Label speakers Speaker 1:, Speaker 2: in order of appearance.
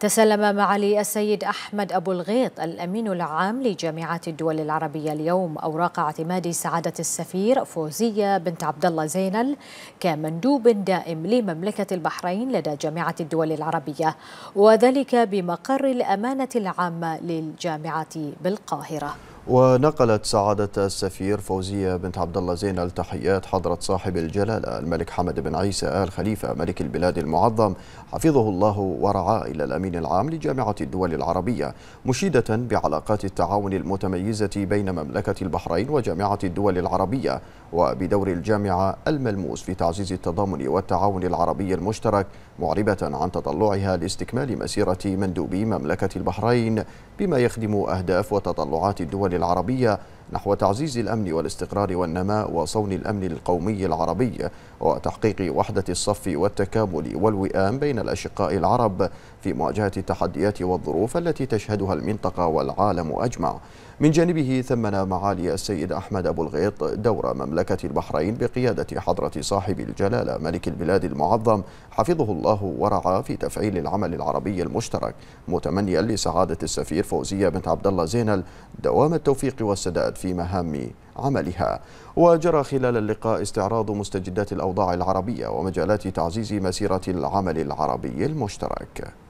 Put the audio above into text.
Speaker 1: تسلم معالي السيد أحمد أبو الغيط الأمين العام لجامعة الدول العربية اليوم أوراق اعتماد سعادة السفير فوزية بنت عبد الله زينل كمندوب دائم لمملكة البحرين لدى جامعة الدول العربية وذلك بمقر الأمانة العامة للجامعة بالقاهرة
Speaker 2: ونقلت سعادة السفير فوزية بنت عبد الله زين التحيات حضرة صاحب الجلالة الملك حمد بن عيسى آل خليفة ملك البلاد المعظم حفظه الله ورعاه إلى الأمين العام لجامعة الدول العربية مشيدة بعلاقات التعاون المتميزة بين مملكة البحرين وجامعة الدول العربية وبدور الجامعة الملموس في تعزيز التضامن والتعاون العربي المشترك معربة عن تطلعها لاستكمال مسيرة مندوبي مملكة البحرين بما يخدم أهداف وتطلعات الدول الدول العربية نحو تعزيز الأمن والاستقرار والنماء وصون الأمن القومي العربي وتحقيق وحدة الصف والتكامل والوئام بين الأشقاء العرب في مواجهة التحديات والظروف التي تشهدها المنطقة والعالم أجمع من جانبه ثمن معالي السيد أحمد أبو الغيط دور مملكة البحرين بقيادة حضرة صاحب الجلالة ملك البلاد المعظم حفظه الله ورعاه في تفعيل العمل العربي المشترك متمنيا لسعادة السفير فوزية بنت عبد الله زينل دوام التوفيق والسداد في مهام عملها وجرى خلال اللقاء استعراض مستجدات الأوضاع العربية ومجالات تعزيز مسيرة العمل العربي المشترك